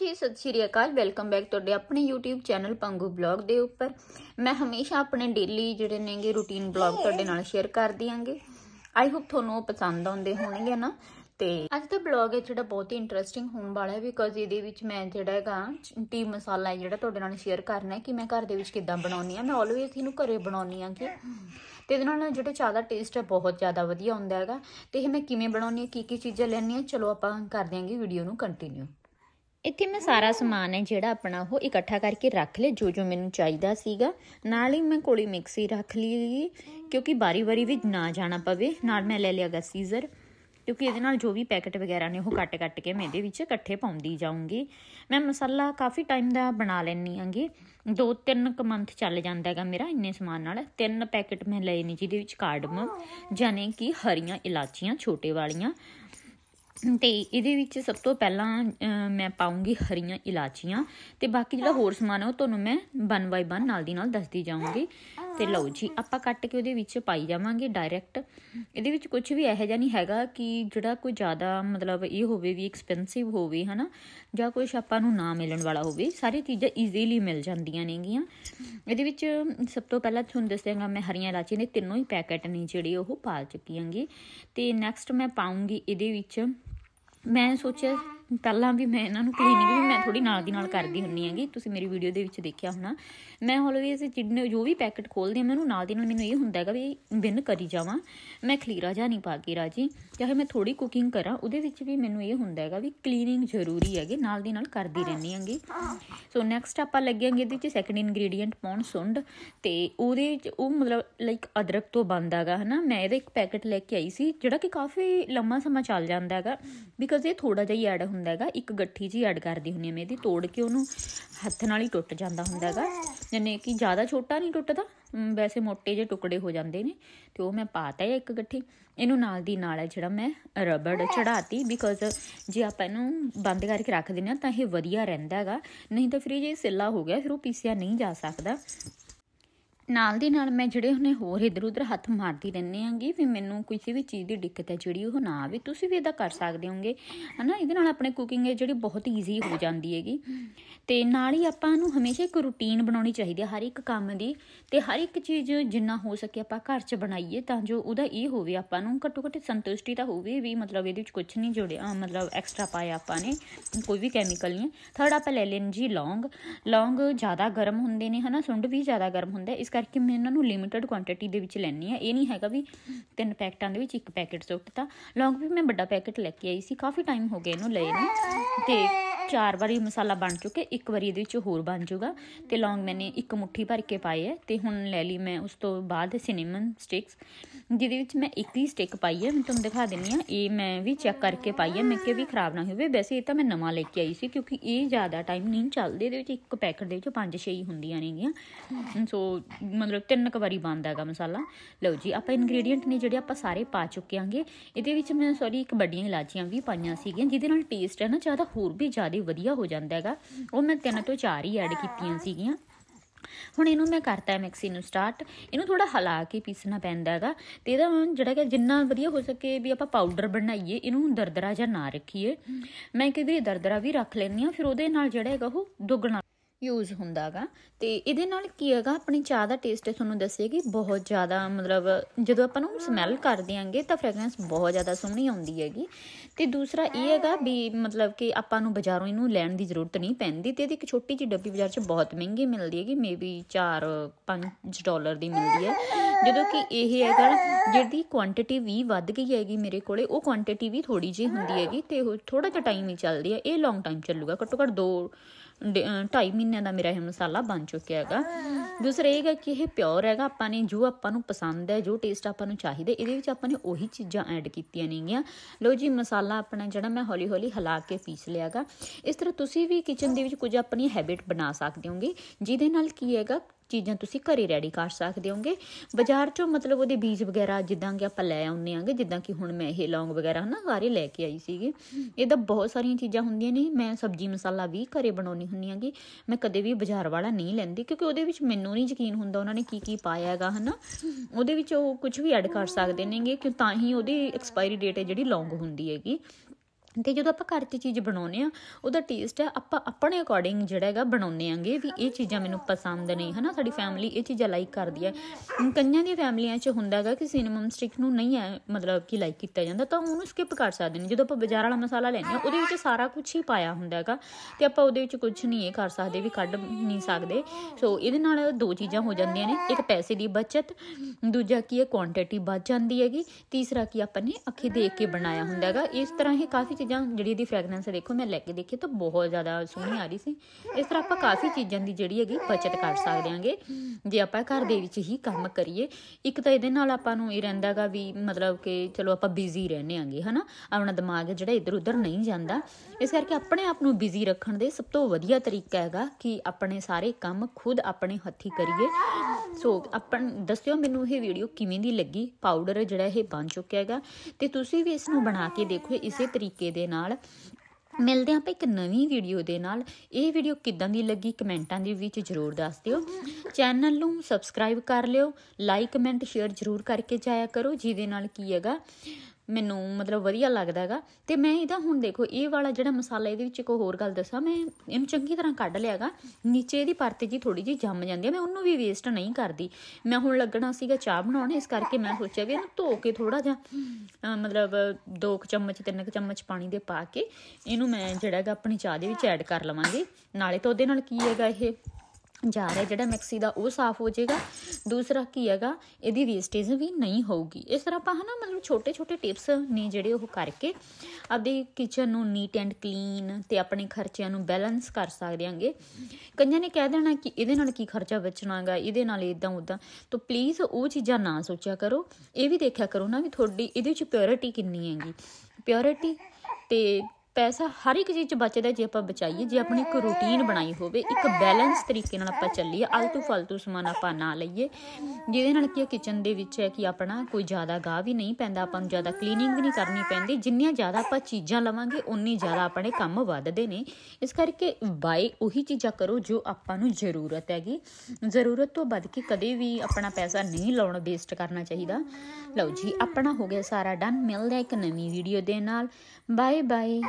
ਜੀ ਸਤਿ ਸ਼੍ਰੀ ਅਕਾਲ welcome back ਤੁਹਾਡੇ ਆਪਣੇ YouTube ਚੈਨਲ ਪੰਗੂ ਬਲੌਗ ਦੇ ਉੱਪਰ ਮੈਂ ਹਮੇਸ਼ਾ ਆਪਣੇ ਡੇਲੀ ਜਿਹੜੇ ਨੇਗੇ ਰੂਟੀਨ ਬਲੌਗ ਤੁਹਾਡੇ ਨਾਲ ਸ਼ੇਅਰ ਕਰਦੀ ਦਿਆਂਗੇ ਆਈ ਹੋਪ ਤੁਹਾਨੂੰ ਉਹ ਪਸੰਦ ਆਉਂਦੇ ਹੋਣਗੇ ਨਾ ਤੇ ਅੱਜ ਦਾ ਬਲੌਗ ਹੈ ਜਿਹੜਾ ਬਹੁਤ ਹੀ ਇੰਟਰਸਟਿੰਗ ਹੋਣ ਵਾਲਾ ਹੈ ਬਿਕੋਜ਼ ਇਹਦੇ ਵਿੱਚ ਮੈਂ ਜਿਹੜਾ ਹੈਗਾ ਟੀ ਮਸਾਲਾ ਹੈ ਜਿਹੜਾ ਤੁਹਾਡੇ ਨਾਲ ਸ਼ੇਅਰ ਕਰਨਾ ਹੈ ਕਿ ਮੈਂ ਘਰ ਦੇ ਵਿੱਚ ਕਿੱਦਾਂ ਬਣਾਉਣੀ ਆ ਮੈਂ ਆਲਵੇਸ ਇਹਨੂੰ ਘਰੇ ਬਣਾਉਣੀ ਆ ਕਿ ਤੇ ਇਹਦੇ ਨਾਲ ਜਿਹੜਾ ਜ਼ਿਆਦਾ ਟੇਸਟ ਹੈ ਬਹੁਤ ਜ਼ਿਆਦਾ ਵਧੀਆ ਹੁੰਦਾ ਹੈਗਾ ਤੇ ਇਹ ਮੈਂ ਕਿਵੇਂ ਬਣਾਉਣੀ ਆ ਕੀ ਕੀ ਚੀਜ਼ਾਂ ਲੈਣੀਆਂ ਚਲੋ ਆਪਾਂ ਕਰ ਦਿਆਂਗੇ ਵੀਡੀਓ ਨੂੰ ਕੰਟੀਨਿਊ ਇੱਥੇ ਮੈਂ ਸਾਰਾ ਸਮਾਨ ਹੈ ਜਿਹੜਾ ਆਪਣਾ ਉਹ ਇਕੱਠਾ ਕਰਕੇ ਰੱਖ ਲਿਆ ਜੋ ਜੋ ਮੈਨੂੰ ਚਾਹੀਦਾ ਸੀਗਾ ਨਾਲ ਹੀ ਮੈਂ ਕੋਲੀ ਮਿਕਸੀ ਰੱਖ ਲਈ ਕਿਉਂਕਿ ਬਾਰੀ-ਬਾਰੀ ਵੀ ਨਾ ਜਾਣਾ ਪਵੇ ਨਾਲ ਮੈਂ ਲੈ ਲਿਆਗਾ ਸੀਜ਼ਰ ਕਿਉਂਕਿ ਇਹਦੇ ਨਾਲ ਜੋ ਵੀ ਪੈਕਟ ਵਗੈਰਾ ਨੇ ਉਹ ਕੱਟ-ਕੱਟ ਕੇ ਮੈਂ ਇਹਦੇ ਵਿੱਚ ਇਕੱਠੇ ਪਾਉਂਦੀ ਜਾਊਂਗੀ ਮੈਂ ਮਸਾਲਾ ਕਾਫੀ ਟਾਈਮ ਦਾ ਬਣਾ ਲੈਣੀ ਆਂਗੀ ਦੋ ਤਿੰਨ ਕ ਮੰਥ ਚੱਲ ਜਾਂਦਾ ਹੈਗਾ ਮੇਰਾ ਇੰਨੇ ਸਮਾਨ ਨਾਲ ਤਿੰਨ ਪੈਕਟ ਮੈਂ ਲਏ ਨੇ ਜਿਹਦੇ ਵਿੱਚ ਕਾਰਡਮਮ ਜਾਨੇ ਕਿ ਹਰੀਆਂ ਇਲਾਚੀਆਂ ਛੋਟੇ ਵਾਲੀਆਂ ਤੇ ਇਹਦੇ ਵਿੱਚ ਸਭ ਤੋਂ ਪਹਿਲਾਂ ਮੈਂ ਪਾਉਂਗੀ ਹਰੀਆਂ ਇਲਾਚੀਆਂ ਤੇ ਬਾਕੀ ਜਿਹੜਾ ਹੋਰ ਸਮਾਨ ਹੈ ਉਹ ਤੁਹਾਨੂੰ ਮੈਂ ਬਨ ਬਾਈ ਬਨ ਨਾਲ ਦੀ ਨਾਲ ਦੱਸਦੀ ਜਾਵਾਂਗੀ ਤੇ ਲਓ ਜੀ ਆਪਾਂ ਕੱਟ ਕੇ ਉਹਦੇ ਵਿੱਚ ਪਾਈ ਜਾਵਾਂਗੇ ਡਾਇਰੈਕਟ ਇਹਦੇ ਵਿੱਚ ਕੁਝ ਵੀ ਇਹੋ ਜਿਹਾ ਨਹੀਂ ਹੈਗਾ ਕਿ ਜਿਹੜਾ ਕੋਈ ਜ਼ਿਆਦਾ ਮਤਲਬ ਇਹ ਹੋਵੇ ਵੀ ਐਕਸਪੈਂਸਿਵ ਹੋਵੇ ਹਨਾ ਜਾਂ ਕੁਝ ਆਪਾਂ ਨੂੰ ਨਾ ਮਿਲਣ ਵਾਲਾ ਹੋਵੇ ਸਾਰੀ ਚੀਜ਼ਾਂ ਈਜ਼ੀਲੀ ਮਿਲ ਜਾਂਦੀਆਂ ਨੇਗੀਆਂ ਇਹਦੇ ਵਿੱਚ ਸਭ ਤੋਂ ਪਹਿਲਾਂ ਤੁਹਾਨੂੰ ਦੱਸਿਆਗਾ ਮੈਂ ਹਰੀਆਂ ਇਲਾਚੀਆਂ ਦੇ ਤਿੰਨੋਂ ਹੀ ਪੈਕੇਟ ਨੇ ਜਿਹੜੇ ਉਹ ਪਾ ਚੁੱਕੀ ਹਾਂਗੀ ਤੇ ਨੈਕਸਟ ਮੈਂ ਪਾਉਂਗੀ ਇਹਦੇ ਵਿੱਚ ਮੈਂ ਸੋਚਿਆ ਪਹਿਲਾਂ ਵੀ ਮੈਂ ਇਹਨਾਂ ਨੂੰ ਕਲੀਨਿੰਗ ਵੀ ਮੈਂ ਥੋੜੀ ਨਾਲ ਦੀ ਨਾਲ ਕਰਦੀ ਹੁੰਨੀ ਹੈਗੀ ਤੁਸੀਂ ਮੇਰੀ ਵੀਡੀਓ ਦੇ ਵਿੱਚ ਦੇਖਿਆ ਹੋਣਾ ਮੈਂ ਹੌਲਵੇਜ਼ ਜਿੰਨੇ ਜੋ ਵੀ ਪੈਕਟ ਖੋਲਦੀ ਹਾਂ ਮੈਨੂੰ ਨਾਲ ਦੀ ਨਾਲ ਮੈਨੂੰ ਇਹ ਹੁੰਦਾ ਹੈਗਾ ਵੀ ਵਿਨ ਕਰੀ ਜਾਵਾਂ ਮੈਂ ਖਲੀਰਾ ਜਾਂ ਨਹੀਂ ਪਾ ਕੇ ਰਾਜੀ ਚਾਹੇ ਮੈਂ ਥੋੜੀ ਕੁਕਿੰਗ ਕਰਾਂ ਉਹਦੇ ਵਿੱਚ ਵੀ ਮੈਨੂੰ ਇਹ ਹੁੰਦਾ ਹੈਗਾ ਵੀ ਕਲੀਨਿੰਗ ਜ਼ਰੂਰੀ ਹੈਗੀ ਨਾਲ ਦੀ ਨਾਲ ਕਰਦੀ ਰਹਿੰਦੀ ਹਾਂਗੀ ਸੋ ਨੈਕਸਟ ਆਪਾਂ ਲੱਗਾਂਗੇ ਇਹਦੇ ਵਿੱਚ ਸੈਕੰਡ ਇਨਗਰੀਡੀਐਂਟ ਪਾਉਣ ਸੁੰਡ ਤੇ ਉਹਦੇ ਵਿੱਚ ਉਹ ਮਤਲਬ ਲਾਈਕ ਅਦਰਕ ਤੋਂ ਬੰਦਾ ਹੈਗਾ ਹਨਾ ਮੈਂ ਇਹਦਾ ਇੱਕ ਪੈਕਟ ਲੈ ਕੇ ਆਈ ਸੀ ਜਿਹੜਾ ਕਿ ਕਾਫੀ ਲੰਮਾ ਸਮਾਂ ਚੱਲ ਜਾਂਦਾ ਹੈਗਾ ਬਿਕਾਜ਼ ਇਹ ਥੋੜਾ ਜਿਹਾ ਹੀ ਐਡ ਹੁੰਦਾ ਹੈਗਾ ਇੱਕ ਗੱਠੀ ਜੀ ਐਡ ਕਰਦੀ ਹੁੰਨੀ ਆ ਮੈਂ ਇਹਦੀ ਤੋੜ ਕੇ ਉਹਨੂੰ ਹੱਥ ਨਾਲ ਹੀ ਟੁੱਟ ਜਾਂਦਾ ਹੁੰਦਾ ਹੈਗਾ ਜਨੇ ਕਿ ਜ਼ਿਆਦਾ ਛੋਟਾ ਨਹੀਂ ਟੁੱਟਦਾ ਵੈਸੇ ਮੋਟੇ ਜੇ ਟੁਕੜੇ ਹੋ ਜਾਂਦੇ ਨੇ ਤੇ ਉਹ ਮੈਂ ਪਾਤਾ ਹੈ ਇੱਕ ਗੱਠੀ ਇਹਨੂੰ ਨਾਲ ਦੀ ਨਾਲ ਜਿਹੜਾ ਮੈਂ ਰਬੜ ਚੜਾਤੀ ਬਿਕੋਜ਼ ਜੇ ਆਪਾਂ ਇਹਨੂੰ ਬੰਦ ਕਰਕੇ ਰੱਖ ਦਿੰਨੇ ਤਾਂ ਇਹ ਵਧੀਆ ਰਹਿੰਦਾ ਹੈਗਾ ਨਹੀਂ ਤਾਂ ਫਿਰ ਇਹ ਸਿੱਲਾ ਹੋ ਗਿਆ ਫਿਰ ਉਹ ਪੀਸਿਆ ਨਹੀਂ ਜਾ ਸਕਦਾ ਨਾਲ ਦੀ ਨਾਲ ਮੈਂ ਜਿਹੜੇ ਹੁਣੇ ਹੋਰ ਇਧਰ ਉਧਰ ਹੱਥ ਮਾਰਦੀ ਰਹਿੰਦੇ ਆਂਗੀ ਵੀ ਮੈਨੂੰ ਕਿਸੇ ਵੀ ਚੀਜ਼ ਦੀ ਦਿੱਕਤ ਹੈ ਜਿਹੜੀ ਉਹ ਨਾ ਆਵੇ ਤੁਸੀਂ ਵੀ ਇਹਦਾ ਕਰ ਸਕਦੇ ਹੋਗੇ ਹਨਾ ਇਹਦੇ ਨਾਲ ਆਪਣੇ ਕੁਕਿੰਗ ਹੈ ਜਿਹੜੀ ਬਹੁਤ ਈਜ਼ੀ ਹੋ ਜਾਂਦੀ ਹੈਗੀ ਤੇ ਨਾਲ ਹੀ ਆਪਾਂ ਨੂੰ ਹਮੇਸ਼ਾ ਇੱਕ ਰੁਟੀਨ ਬਣਾਉਣੀ ਚਾਹੀਦੀ ਹੈ ਹਰ ਇੱਕ ਕੰਮ ਦੀ ਤੇ ਹਰ ਇੱਕ ਚੀਜ਼ ਜਿੰਨਾ ਹੋ ਸਕੇ ਆਪਾਂ ਘਰ 'ਚ ਬਣਾਈਏ ਤਾਂ ਜੋ ਉਹਦਾ ਇਹ ਹੋਵੇ ਆਪਾਂ ਨੂੰ ਘੱਟੋ ਘੱਟ ਸੰਤੁਸ਼ਟੀ ਤਾਂ ਹੋਵੇ ਵੀ ਮਤਲਬ ਇਹਦੇ ਵਿੱਚ ਕੁਝ ਨਹੀਂ ਜੋੜਿਆ ਮਤਲਬ ਐਕਸਟਰਾ ਪਾਇਆ ਆਪਾਂ ਨੇ ਕੋਈ ਵੀ ਕੈਮੀਕਲ ਨਹੀਂ ਥਰਡ ਆਪਾਂ ਲੈ ਲੈਣ ਜੀ ਲੌਂਗ ਲੌਂਗ ਜ਼ਿਆਦਾ ਗਰਮ ਹੁੰਦੇ ਨੇ ਹਨਾ ਸੁੰਡ ਵੀ ਜ਼ਿਆਦਾ ਗਰਮ ਹੁੰਦਾ ਇਸ ਕਰਕੇ ਮੈਂ ਇਹਨਾਂ ਨੂੰ ਲਿਮਿਟਡ ਕੁਆਂਟੀਟੀ ਦੇ ਵਿੱਚ ਲੈਣੀ ਆ ਇਹ ਨਹੀਂ ਹੈਗਾ ਵੀ ਤਿੰਨ ਪੈਕਟਾਂ ਦੇ ਵਿੱਚ ਇੱਕ ਪੈਕੇਟ ਸੁੱਟਤਾ ਲੌਂਗ ਵੀ ਮੈਂ ਵੱਡਾ ਪੈਕੇਟ ਲੈ ਕੇ ਆਈ ਸੀ ਕਾਫੀ ਟਾਈਮ ਹੋ ਗਿਆ ਇਹਨੂੰ ਲਏ ਨੂੰ ਤੇ ਚਾਰ ਵਾਰੀ ਮਸਾਲਾ ਬਣ ਚੁੱਕੇ ਇੱਕ ਵਾਰੀ ਇਹਦੇ ਵਿੱਚ ਹੋਰ ਬਣ ਜਾਊਗਾ ਤੇ ਲੌਂਗ ਮੈਨੇ ਇੱਕ ਮੁਠੀ ਭਰ ਕੇ ਪਾਏ ਹੈ ਤੇ ਹੁਣ ਲੈ ਲਈ ਮੈਂ ਉਸ ਤੋਂ ਬਾਅਦ ਸਿਨੇਮਨ ਸਟਿਕਸ ਜਿਹਦੇ ਵਿੱਚ ਮੈਂ ਇੱਕ ਹੀ ਸਟਿਕ ਪਾਈ ਹੈ ਮੈਂ ਤੁਹਾਨੂੰ ਦਿਖਾ ਦਿੰਨੀ ਆ ਇਹ ਮੈਂ ਵੀ ਚੈੱਕ ਕਰਕੇ ਪਾਈ ਹੈ ਮੈਂ ਕਿ ਵੀ ਖਰਾਬ ਨਾ ਹੋਵੇ ਵੈਸੇ ਇਹ ਤਾਂ ਮੈਂ ਨਵਾਂ ਲੈ ਕੇ ਆਈ ਸੀ ਕਿਉਂਕਿ ਇਹ ਜ਼ਿਆਦਾ ਟਾਈਮ ਨਹੀਂ ਚੱਲਦੇ ਇਹਦੇ ਵਿੱਚ ਇੱਕ ਪੈਕਟ ਦੇ ਵਿੱਚ ਪੰਜ ਛੇ ਹੀ ਹੁੰਦੀਆਂ ਨੇਗੀਆਂ ਸੋ ਮਤਲਬ ਤਿੰਨ ਕੁ ਵਾਰੀ ਬਣਦਾ ਹੈਗਾ ਮਸਾਲਾ ਲਓ ਜੀ ਆਪਾਂ ਇਨਗਰੀਡੀਅੰਟ ਨੇ ਜਿਹੜੇ ਆਪਾਂ ਸਾਰੇ ਪਾ ਚੁੱਕੇ ਆਂਗੇ ਇਹਦੇ ਵਿੱਚ ਮੈਂ ਸੌਰੀ ਇੱਕ ਵੱਡੀਆਂ ਇਲਾਚੀਆਂ ਵੀ ਪਾਈਆਂ ਸੀਗੀਆਂ ਜਿਹਦੇ ਨਾਲ ਟੇਸਟ ਹੈ ਨਾ ਜ਼ਿਆਦਾ ਹੋਰ ਵੀ ਜ਼ਿਆਦਾ ਹੀ ਵਧੀਆ ਹੋ ਜਾਂਦਾ ਹੈਗਾ ਉਹ ਮੈਂ ਤਿੰਨ ਤੋਂ ਚਾਰ ਹੀ ਐਡ ਕੀਤੀਆਂ ਸੀਗੀਆਂ ਹੁਣ ਇਹਨੂੰ ਮੈਂ ਕਰਤਾ ਹੈ ਮਿਕਸੀ ਨੂੰ ਸਟਾਰਟ ਇਹਨੂੰ ਥੋੜਾ ਹਲਾ ਕੇ ਪੀਸਣਾ ਪੈਂਦਾ ਹੈਗਾ ਤੇ ਇਹਦਾ ਜਿਹੜਾ ਕਿ ਜਿੰਨਾ ਵਧੀਆ ਹੋ ਸਕੇ ਵੀ ਆਪਾਂ ਪਾਊਡਰ ਬਣਾਈਏ ਇਹਨੂੰ ਦਰਦਰਾ ਜਾਂ ਨਾ ਰੱਖੀਏ ਮੈਂ ਕਿਹਦੇ ਦਰਦਰਾ ਵੀ ਰੱਖ ਲੈਂਦੀ ਆ ਫਿਰ ਉਹਦੇ ਨਾਲ ਜਿਹੜਾ ਹੈਗਾ ਉਹ ਦੁੱਗਣਾ ਯੂਜ਼ ਹੁੰਦਾਗਾ ਤੇ ਇਹਦੇ ਨਾਲ ਕੀ ਹੈਗਾ ਆਪਣੀ ਚਾਹ ਦਾ ਟੇਸਟ ਤੁਹਾਨੂੰ ਦੱਸੇਗੀ ਬਹੁਤ ਜ਼ਿਆਦਾ ਮਤਲਬ ਜਦੋਂ ਆਪਾਂ ਨੂੰ ਸਮੈਲ ਕਰਦੇ ਆਂਗੇ ਤਾਂ ਫ੍ਰੈਗਰੈਂਸ ਬਹੁਤ ਜ਼ਿਆਦਾ ਸੋਹਣੀ ਆਉਂਦੀ ਹੈਗੀ ਤੇ ਦੂਸਰਾ ਇਹ ਹੈਗਾ ਵੀ ਮਤਲਬ ਕਿ ਆਪਾਂ ਨੂੰ ਬਾਜ਼ਾਰੋਂ ਇਹਨੂੰ ਲੈਣ ਦੀ ਜ਼ਰੂਰਤ ਨਹੀਂ ਪੈਂਦੀ ਤੇ ਇਹਦੀ ਇੱਕ ਛੋਟੀ ਜਿਹੀ ਡੱਬੀ ਬਾਜ਼ਾਰ 'ਚ ਬਹੁਤ ਮਹਿੰਗੀ ਮਿਲਦੀ ਹੈਗੀ ਮੇਬੀ 4-5 ਡਾਲਰ ਦੀ ਮਿਲਦੀ ਹੈ ਜਦੋਂ ਕਿ ਇਹ ਹੈਗਾ ਜਿਹਦੀ ਕੁਆਂਟੀਟੀ ਵੀ ਵੱਧ ਗਈ ਹੈਗੀ ਮੇਰੇ ਕੋਲੇ ਉਹ ਕੁਆਂਟੀਟੀ ਵੀ ਥੋੜੀ ਜਿਹੀ ਹੁੰਦੀ ਹੈਗੀ ਤੇ ਉਹ ਥੋੜਾ ਜਿਹਾ ਟਾਈਮ ਹੀ ਚੱਲਦੀ ਹੈ ਇਹ ਲੌਂਗ ਟਾਈਮ ਚੱਲੂਗਾ ਘੱਟੋ ਘੱਟ 2 2.5 ਮਹੀਨਿਆਂ ਦਾ ਮੇਰਾ ਇਹ ਮਸਾਲਾ ਬਣ ਚੁੱਕਿਆ ਹੈਗਾ ਦੂਸਰਾ ਇਹ ਹੈ ਕਿ ਇਹ ਪਿਓਰ ਹੈਗਾ ਆਪਾਂ ਨੇ ਜੋ ਆਪਾਂ ਨੂੰ ਪਸੰਦ ਹੈ ਜੋ ਟੇਸਟ ਆਪਾਂ ਨੂੰ ਚਾਹੀਦਾ ਇਹਦੇ ਵਿੱਚ ਆਪਾਂ ਨੇ ਉਹੀ ਚੀਜ਼ਾਂ ਐਡ ਕੀਤੀਆਂ ਨੇਗੀਆਂ ਲੋ ਜੀ ਮਸਾਲਾ ਆਪਣਾ ਜਿਹੜਾ ਮੈਂ ਹੌਲੀ ਹੌਲੀ ਹਿਲਾ ਕੇ ਪੀਸ ਲਿਆਗਾ ਇਸ ਤਰ੍ਹਾਂ ਤੁਸੀਂ ਵੀ ਕਿਚਨ ਦੇ ਵਿੱਚ ਕੁਝ ਆਪਣੀ ਹੈਬਿਟ ਬਣਾ ਸਕਦੇ ਹੋਗੇ ਜਿਹਦੇ ਨਾਲ ਕੀ ਹੈਗਾ ਚੀਜ਼ਾਂ ਤੁਸੀਂ ਘਰੇ ਰੈਡੀ ਕਰ ਸਕਦੇ ਹੋਗੇ ਬਾਜ਼ਾਰ ਚੋਂ ਮਤਲਬ ਉਹਦੇ ਬੀਜ ਵਗੈਰਾ ਜਿੱਦਾਂ ਕਿ ਆਪਾਂ ਲੈ ਆਉਂਦੇ ਆਂਗੇ ਜਿੱਦਾਂ ਕਿ ਹੁਣ ਮੈਂ ਇਹ ਲੌਂਗ ਵਗੈਰਾ ਹਨਾ ਸਾਰੇ ਲੈ ਕੇ ਆਈ ਸੀਗੀ ਇਹਦਾ ਬਹੁਤ ਸਾਰੀਆਂ ਚੀਜ਼ਾਂ ਹੁੰਦੀਆਂ ਨੇ ਮੈਂ ਸਬਜੀ ਮਸਾਲਾ ਵੀ ਘਰੇ ਬਣਾਉਣੀ ਹੁੰਨੀ ਆਂਗੀ ਮੈਂ ਕਦੇ ਵੀ ਬਾਜ਼ਾਰ ਵਾਲਾ ਨਹੀਂ ਲੈਂਦੀ ਕਿਉਂਕਿ ਉਹਦੇ ਵਿੱਚ ਮੈਨੂੰ ਨਹੀਂ ਯਕੀਨ ਹੁੰਦਾ ਉਹਨਾਂ ਨੇ ਕੀ ਕੀ ਪਾਇਆ ਹੈਗਾ ਹਨਾ ਉਹਦੇ ਵਿੱਚ ਉਹ ਕੁਝ ਵੀ ਐਡ ਕਰ ਸਕਦੇ ਨੇਗੇ ਕਿ ਤਾਂ ਹੀ ਉਹਦੀ ਐਕਸਪਾਇਰੀ ਡੇਟ ਹੈ ਜਿਹੜੀ ਲੌਂਗ ਹੁੰਦੀ ਹੈਗੀ ਤੇ ਜਦੋਂ ਆਪਾਂ ਘਰ 'ਚ ਚੀਜ਼ ਬਣਾਉਨੇ ਆ ਉਹਦਾ ਟੇਸਟ ਹੈ ਆਪਾਂ ਆਪਣੇ ਅਕੋਰਡਿੰਗ ਜਿਹੜਾ ਹੈਗਾ ਬਣਾਉਨੇ ਆਂਗੇ ਵੀ ਇਹ ਚੀਜ਼ਾਂ ਮੈਨੂੰ ਪਸੰਦ ਨਹੀਂ ਹਨਾ ਸਾਡੀ ਫੈਮਿਲੀ ਇਹ ਚੀਜ਼ਾਂ ਲਾਈਕ ਕਰਦੀ ਹੈ ਕਈਆਂ ਦੀ ਫੈਮਲੀਆਂ 'ਚ ਹੁੰਦਾ ਹੈਗਾ ਕਿ ਸਿਨੇਮਮ ਸਟਿਕ ਨੂੰ ਨਹੀਂ ਹੈ ਮਤਲਬ ਕਿ ਲਾਈਕ ਕੀਤਾ ਜਾਂਦਾ ਤਾਂ ਉਹਨੂੰ ਸਕਿਪ ਕਰ ਸਕਦੇ ਨੇ ਜਦੋਂ ਆਪਾਂ ਬਾਜ਼ਾਰ ਵਾਲਾ ਮਸਾਲਾ ਲੈਨੇ ਆ ਉਹਦੇ ਵਿੱਚ ਸਾਰਾ ਕੁਝ ਹੀ ਪਾਇਆ ਹੁੰਦਾ ਹੈਗਾ ਤੇ ਆਪਾਂ ਉਹਦੇ ਵਿੱਚ ਕੁਝ ਨਹੀਂ ਇਹ ਕਰ ਸਕਦੇ ਵੀ ਕੱਢ ਨਹੀਂ ਸਕਦੇ ਸੋ ਇਹਦੇ ਨਾਲ ਦੋ ਚੀਜ਼ਾਂ ਹੋ ਜਾਂਦੀਆਂ ਨੇ ਇੱਕ ਪੈਸੇ ਦੀ ਬਚਤ ਦੂਜਾ ਕੀ ਹੈ ਕੁਆਂਟੀਟੀ ਬਚ ਜਾਂਦੀ ਹੈਗੀ ਤੀਸਰਾ ਕੀ ਆਪਾਂ ਨੇ ਅੱਖੇ ਦੇਖ ਕੇ ਬਣਾਇਆ ਹੁੰਦਾ ਹੈਗਾ ਇਸ ਤਰ੍ਹਾਂ ਹੀ ਕਾਫੀ ਚੀਜ਼ਾਂ ਜਿਹੜੀ ਇਹਦੀ ਫ੍ਰੈਗਰੈਂਸ ਦੇਖੋ ਮੈਂ ਲੈ ਕੇ ਦੇਖੀ ਤਾਂ ਬਹੁਤ ਜ਼ਿਆਦਾ ਸੋਹਣੀ ਆ ਰਹੀ ਸੀ ਇਸ ਤਰ੍ਹਾਂ ਆਪਾਂ ਕਾਫੀ ਚੀਜ਼ਾਂ ਦੀ ਜਿਹੜੀ ਹੈਗੀ ਬਚਤ ਕਰ ਸਕਦੇ ਹਾਂਗੇ ਜੇ ਆਪਾਂ ਘਰ ਦੇ ਵਿੱਚ ਹੀ ਕੰਮ ਕਰੀਏ ਇੱਕ ਤਾਂ ਇਹਦੇ ਨਾਲ ਆਪਾਂ ਨੂੰ ਇਹ ਰਹਿੰਦਾਗਾ ਵੀ ਮਤਲਬ ਕਿ ਚਲੋ ਆਪਾਂ ਬਿਜ਼ੀ ਰਹਿੰਨੇ ਆਂਗੇ ਹਨਾ ਆਪਣਾ ਦਿਮਾਗ ਜਿਹੜਾ ਇੱਧਰ ਉੱਧਰ ਨਹੀਂ ਜਾਂਦਾ ਇਸ ਕਰਕੇ ਆਪਣੇ ਆਪ ਨੂੰ ਬਿਜ਼ੀ ਰੱਖਣ ਦੇ ਸਭ ਤੋਂ ਵਧੀਆ ਤਰੀਕਾ ਹੈਗਾ ਕਿ ਆਪਣੇ ਸਾਰੇ ਕੰਮ ਖੁਦ ਆਪਣੇ ਹੱਥੀ ਕਰੀਏ ਸੋ ਆਪਣ ਦੱਸਿਓ ਮੈਨੂੰ ਇਹ ਵੀਡੀਓ ਕਿਵੇਂ ਦੀ ਲੱਗੀ ਪਾਊਡਰ ਜਿਹੜਾ ਇਹ ਬਣ ਚੁੱਕਿਆ ਹੈਗਾ ਤੇ ਤੁਸੀਂ ਵੀ ਇਸ ਨੂੰ ਬਣਾ ਕੇ ਦੇਖੋ ਇਸੇ ਤਰੀਕੇ ਤਰੀਕੇ ਦੇ ਨਾਲ ਮਿਲਦੇ ਆਪਾਂ ਇੱਕ ਨਵੀਂ ਵੀਡੀਓ ਦੇ ਨਾਲ ਇਹ ਵੀਡੀਓ ਕਿਦਾਂ ਦੀ ਲੱਗੀ ਕਮੈਂਟਾਂ ਦੇ ਵਿੱਚ ਜਰੂਰ ਦੱਸ ਦਿਓ ਚੈਨਲ ਨੂੰ ਸਬਸਕ੍ਰਾਈਬ ਕਰ ਲਿਓ ਲਾਈਕ ਕਮੈਂਟ ਸ਼ੇਅਰ ਜਰੂਰ ਕਰਕੇ ਜਾਇਆ ਕਰੋ ਜਿਹਦੇ ਨਾਲ ਕੀ ਹੈਗਾ ਮੈਨੂੰ ਮਤਲਬ ਵਧੀਆ ਲੱਗਦਾ ਹੈਗਾ ਤੇ ਮੈਂ ਇਹਦਾ ਹੁਣ ਦੇਖੋ ਇਹ ਵਾਲਾ ਜਿਹੜਾ ਮਸਾਲਾ ਇਹਦੇ ਵਿੱਚ ਇੱਕ ਹੋਰ ਗੱਲ ਦੱਸਾਂ ਮੈਂ ਇਹਨੂੰ ਚੰਗੀ ਤਰ੍ਹਾਂ ਕੱਢ ਲਿਆਗਾ ਨੀਚੇ ਇਹਦੀ ਪਰਤ ਜੀ ਥੋੜੀ ਜੀ ਜੰਮ ਜਾਂਦੀ ਹੈ ਮੈਂ ਉਹਨੂੰ ਵੀ ਵੇਸਟ ਨਹੀਂ ਕਰਦੀ ਮੈਂ ਹੁਣ ਲੱਗਣਾ ਸੀਗਾ ਚਾਹ ਬਣਾਉਣ ਇਸ ਕਰਕੇ ਮੈਂ ਸੋਚਿਆ ਵੀ ਇਹਨੂੰ ਧੋ ਕੇ ਥੋੜਾ ਜਿਹਾ ਮਤਲਬ 2 ਚਮਚ 3 ਚਮਚ ਪਾਣੀ ਦੇ ਪਾ ਕੇ ਇਹਨੂੰ ਮੈਂ ਜਿਹੜਾ ਹੈਗਾ ਆਪਣੀ ਚਾਹ ਦੇ ਵਿੱਚ ਐਡ ਕਰ ਲਵਾਂਗੀ ਨਾਲੇ ਤਾਂ ਉਹਦੇ ਨਾਲ ਕੀ ਹੈਗਾ ਇਹ ਜਾ ਰਿਹਾ ਜਿਹੜਾ ਮਿਕਸੀ ਦਾ ਉਹ ਸਾਫ਼ ਹੋ ਜਾਏਗਾ ਦੂਸਰਾ ਕੀ ਹੈਗਾ ਇਹਦੀ ਵੇਸਟੇਜ ਵੀ ਨਹੀਂ ਹੋਊਗੀ ਇਸ ਤਰ੍ਹਾਂ ਆਪਾਂ ਹਨਾ ਮਤਲਬ ਛੋਟੇ ਛੋਟੇ ਟਿਪਸ ਨੇ ਜਿਹੜੇ ਉਹ ਕਰਕੇ ਆਪਦੇ ਕਿਚਨ ਨੂੰ ਨੀਟ ਐਂਡ ਕਲੀਨ ਤੇ ਆਪਣੇ ਖਰਚਿਆਂ ਨੂੰ ਬੈਲੈਂਸ ਕਰ ਸਕਦੇ ਹਾਂਗੇ ਕਈਆਂ ਨੇ ਕਹਿ ਦੇਣਾ ਕਿ ਇਹਦੇ ਨਾਲ ਕੀ ਖਰਚਾ ਬਚਣਾਗਾ ਇਹਦੇ ਨਾਲ ਇਦਾਂ ਉਦਾਂ ਤਾਂ ਪਲੀਜ਼ ਉਹ ਚੀਜ਼ਾਂ ਨਾ ਸੋਚਿਆ ਕਰੋ ਇਹ ਵੀ ਦੇਖਿਆ ਕਰੋ ਨਾ ਵੀ ਤੁਹਾਡੀ ਇਹਦੇ ਵਿੱਚ ਪਿਓਰਿਟੀ ਕਿੰਨੀ ਹੈਗੀ ਪਿਓਰਿਟੀ ਤੇ ਪੈਸਾ ਹਰ ਇੱਕ ਚੀਜ਼ 'ਚ ਬਚਦਾ ਜੇ ਆਪਾਂ ਬਚਾਈਏ ਜੇ ਆਪਣੀ ਇੱਕ ਰੂਟੀਨ ਬਣਾਈ ਹੋਵੇ ਇੱਕ ਬੈਲੈਂਸ ਤਰੀਕੇ ਨਾਲ ਆਪਾਂ ਚੱਲੀਏ ਆਲਤੂ ਫਾਲਤੂ ਸਮਾਨ ਆਪਾਂ ਨਾ ਲਈਏ ਜਿਹਦੇ ਨਾਲ ਕਿ ਕਿਚਨ ਦੇ ਵਿੱਚ ਹੈ ਕਿ ਆਪਣਾ ਕੋਈ ਜ਼ਿਆਦਾ ਗਾਹ ਵੀ ਨਹੀਂ ਪੈਂਦਾ ਆਪਾਂ ਨੂੰ ਜ਼ਿਆਦਾ ਕਲੀਨਿੰਗ ਵੀ ਨਹੀਂ ਕਰਨੀ ਪੈਂਦੀ ਜਿੰਨੀਆਂ ਜ਼ਿਆਦਾ ਆਪਾਂ ਚੀਜ਼ਾਂ ਲਵਾਂਗੇ ਉਨੀ ਜ਼ਿਆਦਾ ਆਪਣੇ ਕੰਮ ਵੱਧਦੇ ਨੇ ਇਸ ਕਰਕੇ ਬਾਈ ਉਹੀ ਚੀਜ਼ਾਂ ਕਰੋ ਜੋ ਆਪਾਂ ਨੂੰ ਜ਼ਰੂਰਤ ਹੈਗੀ ਜ਼ਰੂਰਤ ਤੋਂ ਵੱਧ ਕੇ ਕਦੇ ਵੀ ਆਪਣਾ ਪੈਸਾ ਨਹੀਂ ਲਾਉਣਾ ਵੇਸਟ ਕਰਨਾ ਚਾਹੀਦਾ ਲਓ ਜੀ ਆਪਣਾ ਹੋ ਗਿਆ ਸਾਰਾ ਡਨ ਮਿਲਦਾ ਇੱਕ ਨਵੀਂ ਵੀਡੀਓ ਦੇ ਨਾਲ ਬਾਏ ਬਾਏ